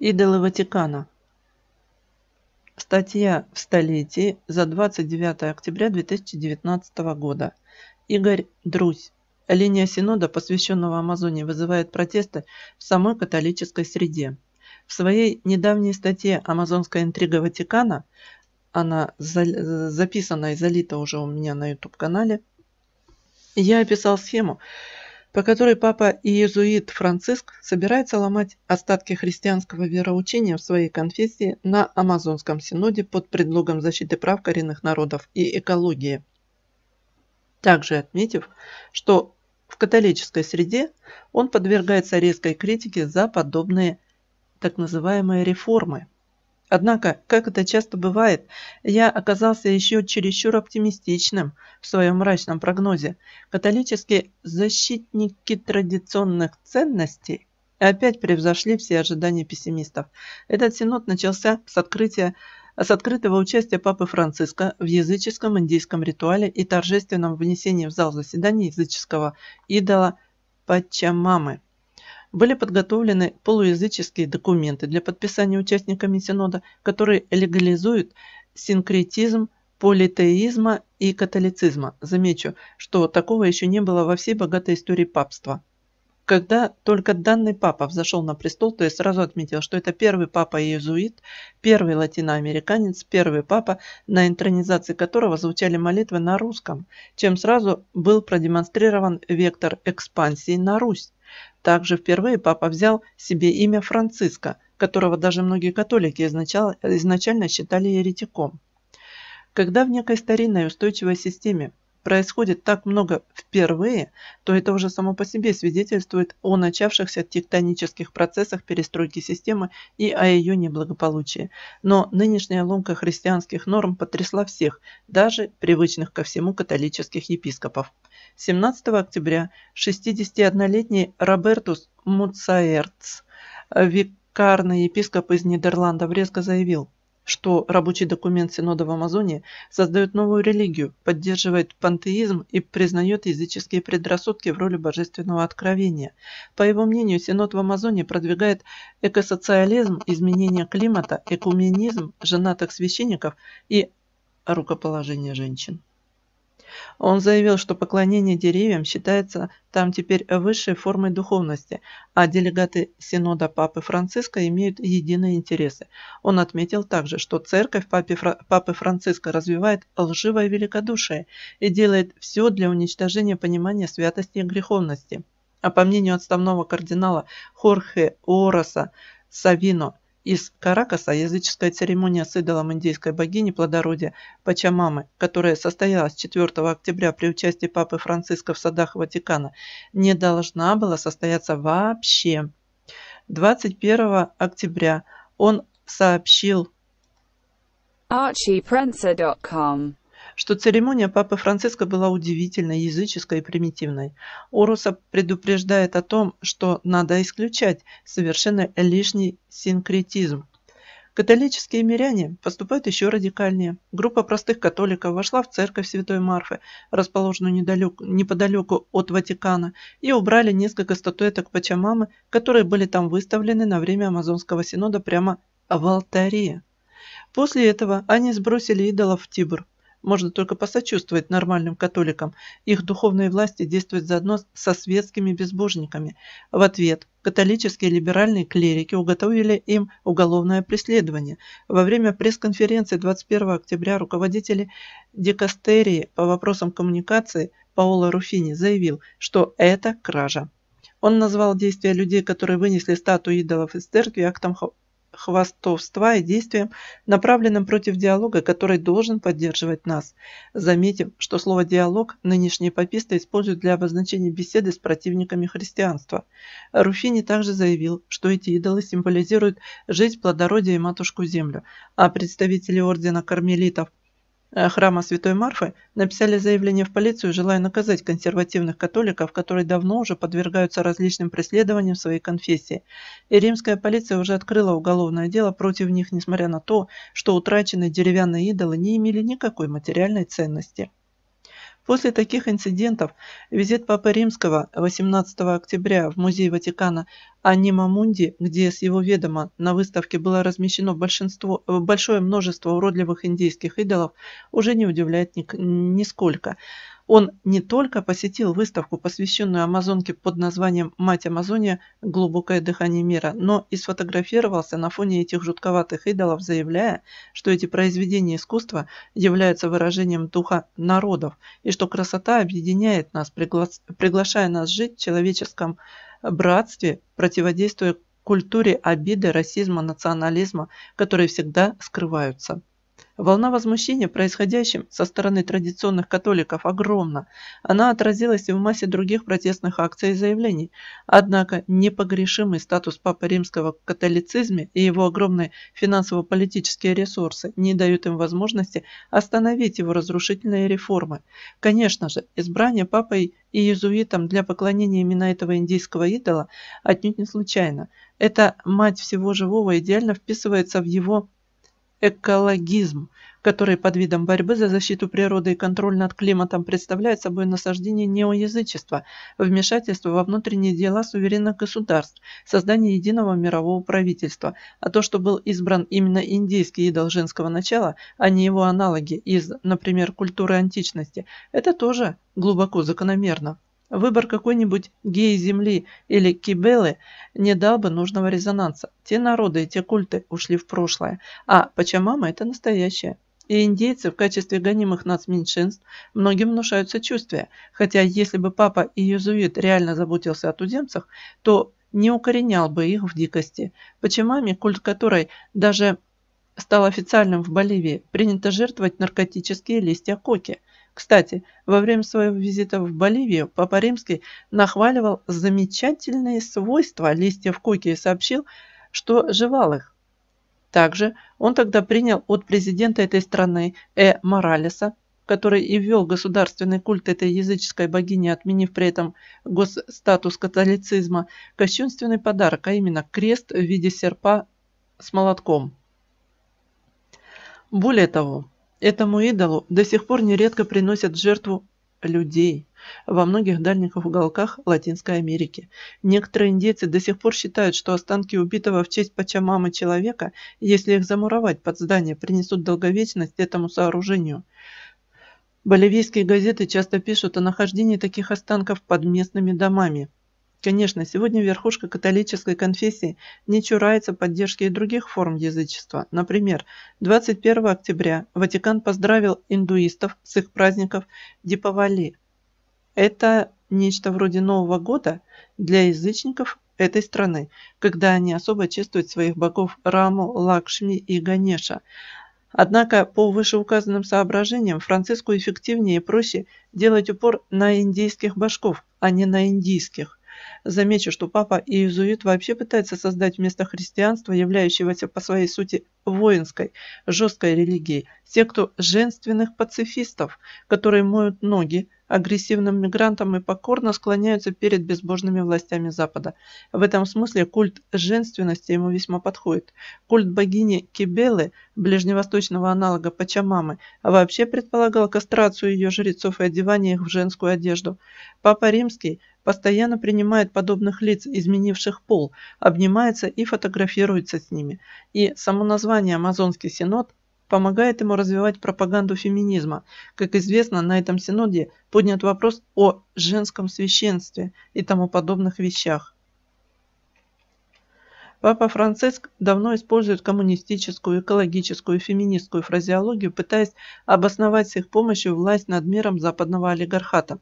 Идолы Ватикана. Статья в столетии за 29 октября 2019 года. Игорь Друзь. Линия Синода, посвященного Амазонии, вызывает протесты в самой католической среде. В своей недавней статье «Амазонская интрига Ватикана» она записана и залита уже у меня на YouTube-канале, я описал схему, по которой папа иезуит Франциск собирается ломать остатки христианского вероучения в своей конфессии на Амазонском синоде под предлогом защиты прав коренных народов и экологии. Также отметив, что в католической среде он подвергается резкой критике за подобные так называемые реформы – Однако, как это часто бывает, я оказался еще чересчур оптимистичным в своем мрачном прогнозе. Католические защитники традиционных ценностей опять превзошли все ожидания пессимистов. Этот синод начался с открытия с открытого участия Папы Франциска в языческом индийском ритуале и торжественном внесении в зал заседания языческого идола Пачамамы были подготовлены полуязыческие документы для подписания участниками Синода, которые легализуют синкретизм политеизма и католицизма. Замечу, что такого еще не было во всей богатой истории папства. Когда только данный папа взошел на престол, то я сразу отметил, что это первый папа-иезуит, первый латиноамериканец, первый папа, на интронизации которого звучали молитвы на русском, чем сразу был продемонстрирован вектор экспансии на Русь. Также впервые папа взял себе имя Франциска, которого даже многие католики изначально считали еретиком. Когда в некой старинной устойчивой системе происходит так много впервые, то это уже само по себе свидетельствует о начавшихся тектонических процессах перестройки системы и о ее неблагополучии. Но нынешняя ломка христианских норм потрясла всех, даже привычных ко всему католических епископов. 17 октября 61-летний Робертус Муцаерц, викарный епископ из Нидерландов, резко заявил, что рабочий документ Синода в Амазонии создает новую религию, поддерживает пантеизм и признает языческие предрассудки в роли божественного откровения. По его мнению, Синод в Амазонии продвигает экосоциализм, изменение климата, экуменизм женатых священников и рукоположение женщин. Он заявил, что поклонение деревьям считается там теперь высшей формой духовности, а делегаты Синода Папы Франциска имеют единые интересы. Он отметил также, что церковь Папе Фра... Папы Франциска развивает лживое великодушие и делает все для уничтожения понимания святости и греховности. А по мнению отставного кардинала Хорхе Ороса Савино – из Каракаса языческая церемония с идолом индейской богини плодородия Пачамамы, которая состоялась 4 октября при участии Папы Франциска в садах Ватикана, не должна была состояться вообще. 21 октября он сообщил archieprensor.com что церемония Папы Франциска была удивительной, языческой и примитивной. Оруса предупреждает о том, что надо исключать совершенно лишний синкретизм. Католические миряне поступают еще радикальнее. Группа простых католиков вошла в церковь Святой Марфы, расположенную недалеку, неподалеку от Ватикана, и убрали несколько статуэток Пачамамы, которые были там выставлены на время Амазонского синода прямо в алтаре. После этого они сбросили идолов в Тибр, можно только посочувствовать нормальным католикам. Их духовные власти действуют заодно со светскими безбожниками. В ответ католические либеральные клирики уготовили им уголовное преследование. Во время пресс-конференции 21 октября руководители дикастерии по вопросам коммуникации Паоло Руфини заявил, что это кража. Он назвал действия людей, которые вынесли статуи идолов из церкви, актом хвастовства и действиям, направленным против диалога, который должен поддерживать нас. Заметим, что слово «диалог» нынешние паписты используют для обозначения беседы с противниками христианства. Руфини также заявил, что эти идолы символизируют жизнь плодородия и матушку землю, а представители ордена кармелитов Э, храма Святой Марфы написали заявление в полицию, желая наказать консервативных католиков, которые давно уже подвергаются различным преследованиям своей конфессии. И римская полиция уже открыла уголовное дело против них, несмотря на то, что утраченные деревянные идолы не имели никакой материальной ценности. После таких инцидентов визит Папы Римского 18 октября в Музей Ватикана Анима Мунди, где с его ведома на выставке было размещено большинство, большое множество уродливых индийских идолов, уже не удивляет ни нисколько. Он не только посетил выставку, посвященную Амазонке под названием «Мать Амазония. Глубокое дыхание мира», но и сфотографировался на фоне этих жутковатых идолов, заявляя, что эти произведения искусства являются выражением духа народов и что красота объединяет нас, пригла... приглашая нас жить в человеческом братстве, противодействуя культуре обиды, расизма, национализма, которые всегда скрываются. Волна возмущения происходящим со стороны традиционных католиков огромна. Она отразилась и в массе других протестных акций и заявлений. Однако непогрешимый статус Папы Римского в католицизме и его огромные финансово-политические ресурсы не дают им возможности остановить его разрушительные реформы. Конечно же, избрание Папой и иезуитам для поклонения именно этого индийского идола отнюдь не случайно. Эта мать всего живого идеально вписывается в его Экологизм, который под видом борьбы за защиту природы и контроль над климатом представляет собой насаждение неоязычества, вмешательство во внутренние дела суверенных государств, создание единого мирового правительства, а то, что был избран именно индийский идол женского начала, а не его аналоги из, например, культуры античности, это тоже глубоко закономерно. Выбор какой-нибудь гей-земли или кибелы не дал бы нужного резонанса. Те народы и те культы ушли в прошлое, а Пачамама – это настоящее. И индейцы в качестве гонимых нацменьшинств многим внушают сочувствие, хотя если бы папа и иезуит реально заботился о туземцах, то не укоренял бы их в дикости. Пачамаме, культ которой даже стал официальным в Боливии, принято жертвовать наркотические листья коки – кстати, во время своего визита в Боливию Папа Римский нахваливал замечательные свойства листьев коки и сообщил, что жевал их. Также он тогда принял от президента этой страны Э. Моралеса, который и ввел государственный культ этой языческой богини, отменив при этом госстатус католицизма, кощунственный подарок, а именно крест в виде серпа с молотком. Более того, Этому идолу до сих пор нередко приносят жертву людей во многих дальних уголках Латинской Америки. Некоторые индейцы до сих пор считают, что останки убитого в честь Пачамамы человека, если их замуровать под здание, принесут долговечность этому сооружению. Боливийские газеты часто пишут о нахождении таких останков под местными домами. Конечно, сегодня верхушка католической конфессии не чурается поддержки и других форм язычества. Например, 21 октября Ватикан поздравил индуистов с их праздников Дипавали. Это нечто вроде Нового года для язычников этой страны, когда они особо чествуют своих богов Раму, Лакшми и Ганеша. Однако, по вышеуказанным соображениям, Франциску эффективнее и проще делать упор на индийских башков, а не на индийских. Замечу, что папа и иезуит вообще пытаются создать вместо христианства, являющегося по своей сути воинской, жесткой религией, секту женственных пацифистов, которые моют ноги агрессивным мигрантам и покорно склоняются перед безбожными властями Запада. В этом смысле культ женственности ему весьма подходит. Культ богини Кибелы, ближневосточного аналога Пачамамы, вообще предполагал кастрацию ее жрецов и одевание их в женскую одежду. Папа Римский постоянно принимает подобных лиц, изменивших пол, обнимается и фотографируется с ними. И само название «Амазонский синод» помогает ему развивать пропаганду феминизма. Как известно, на этом синоде поднят вопрос о женском священстве и тому подобных вещах. Папа Франциск давно использует коммунистическую, экологическую и феминистскую фразеологию, пытаясь обосновать с их помощью власть над миром западного олигархата.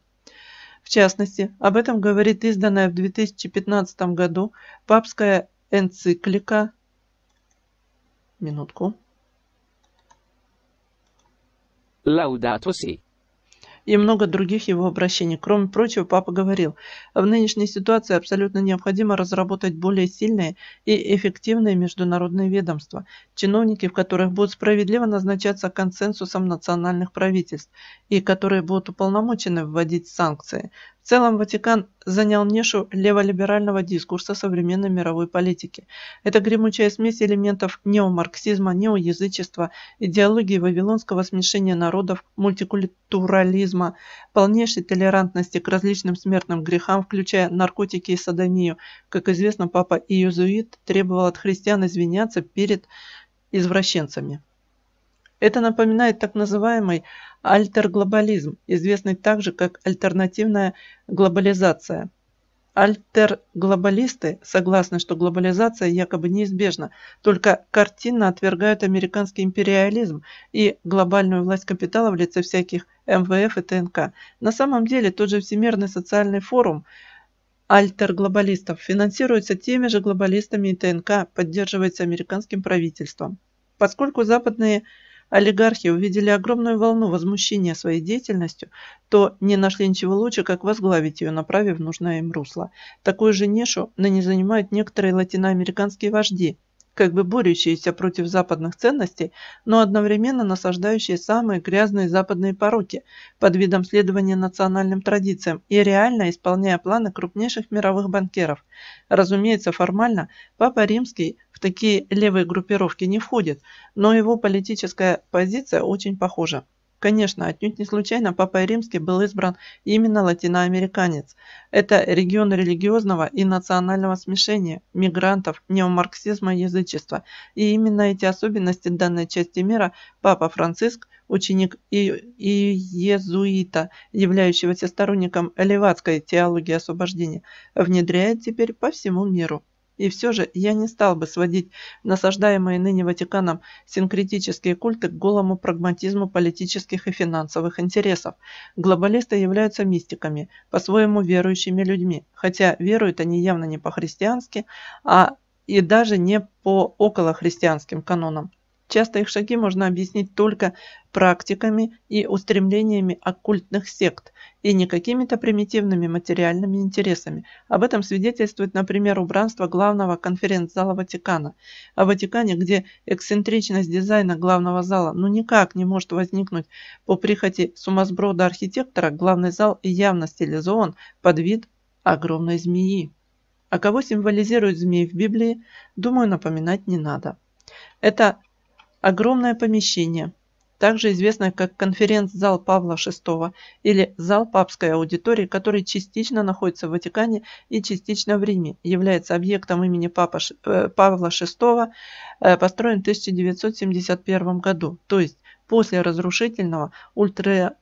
В частности, об этом говорит изданная в 2015 году папская энциклика Минутку. Laudato si и много других его обращений. Кроме прочего, папа говорил, в нынешней ситуации абсолютно необходимо разработать более сильные и эффективные международные ведомства, чиновники в которых будут справедливо назначаться консенсусом национальных правительств и которые будут уполномочены вводить санкции, в целом Ватикан занял нишу леволиберального дискурса современной мировой политики. Это гремучая смесь элементов неомарксизма, неоязычества, идеологии вавилонского смешения народов, мультикультурализма, полнейшей толерантности к различным смертным грехам, включая наркотики и садомию. Как известно, папа Иезуит требовал от христиан извиняться перед извращенцами. Это напоминает так называемый альтерглобализм, известный также как альтернативная глобализация. Альтерглобалисты согласны, что глобализация якобы неизбежна, только картинно отвергают американский империализм и глобальную власть капитала в лице всяких МВФ и ТНК. На самом деле тот же Всемирный социальный форум альтерглобалистов финансируется теми же глобалистами и ТНК, поддерживается американским правительством. Поскольку западные олигархи увидели огромную волну возмущения своей деятельностью, то не нашли ничего лучше, как возглавить ее, направив нужное им русло. Такую же нишу ныне занимают некоторые латиноамериканские вожди, как бы борющиеся против западных ценностей, но одновременно насаждающие самые грязные западные пороки под видом следования национальным традициям и реально исполняя планы крупнейших мировых банкиров. Разумеется, формально Папа Римский в такие левые группировки не входит, но его политическая позиция очень похожа. Конечно, отнюдь не случайно Папой Римский был избран именно латиноамериканец. Это регион религиозного и национального смешения, мигрантов, неомарксизма и язычества. И именно эти особенности данной части мира Папа Франциск, ученик и, и иезуита, являющегося сторонником левацкой теологии освобождения, внедряет теперь по всему миру. И все же я не стал бы сводить насаждаемые ныне Ватиканом синкретические культы к голому прагматизму политических и финансовых интересов. Глобалисты являются мистиками, по-своему верующими людьми, хотя веруют они явно не по-христиански, а и даже не по околохристианским канонам. Часто их шаги можно объяснить только практиками и устремлениями оккультных сект и не какими-то примитивными материальными интересами. Об этом свидетельствует, например, убранство главного конференц-зала Ватикана. О Ватикане, где эксцентричность дизайна главного зала ну никак не может возникнуть по прихоти сумасброда архитектора, главный зал явно стилизован под вид огромной змеи. А кого символизирует змей в Библии, думаю, напоминать не надо. Это Огромное помещение, также известное как конференц-зал Павла VI или зал папской аудитории, который частично находится в Ватикане и частично в Риме, является объектом имени Папа, э, Павла VI, э, построен в 1971 году, то есть после разрушительного ультра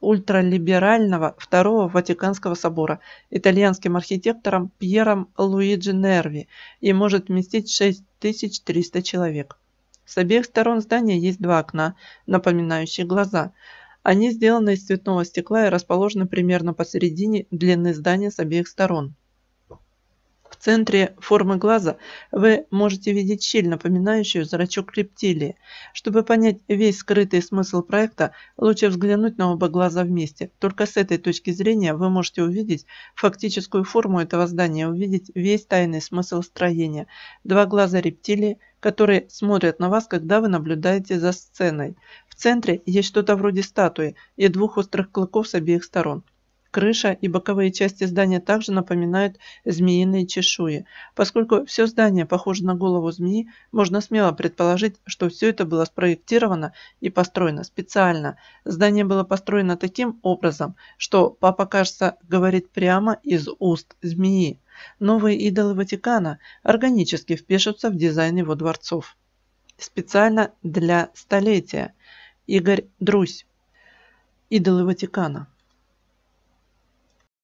ультралиберального Второго Ватиканского собора итальянским архитектором Пьером Луиджи Нерви и может вместить 6300 человек. С обеих сторон здания есть два окна, напоминающие глаза. Они сделаны из цветного стекла и расположены примерно посередине длины здания с обеих сторон центре формы глаза вы можете видеть щель, напоминающую зрачок рептилии. Чтобы понять весь скрытый смысл проекта, лучше взглянуть на оба глаза вместе. Только с этой точки зрения вы можете увидеть фактическую форму этого здания, увидеть весь тайный смысл строения. Два глаза рептилии – которые смотрят на вас, когда вы наблюдаете за сценой. В центре есть что-то вроде статуи и двух острых клыков с обеих сторон. Крыша и боковые части здания также напоминают змеиные чешуи. Поскольку все здание похоже на голову змеи, можно смело предположить, что все это было спроектировано и построено специально. Здание было построено таким образом, что папа, кажется, говорит прямо из уст змеи. Новые идолы Ватикана органически впишутся в дизайн его дворцов. Специально для столетия. Игорь Друсь Идолы Ватикана.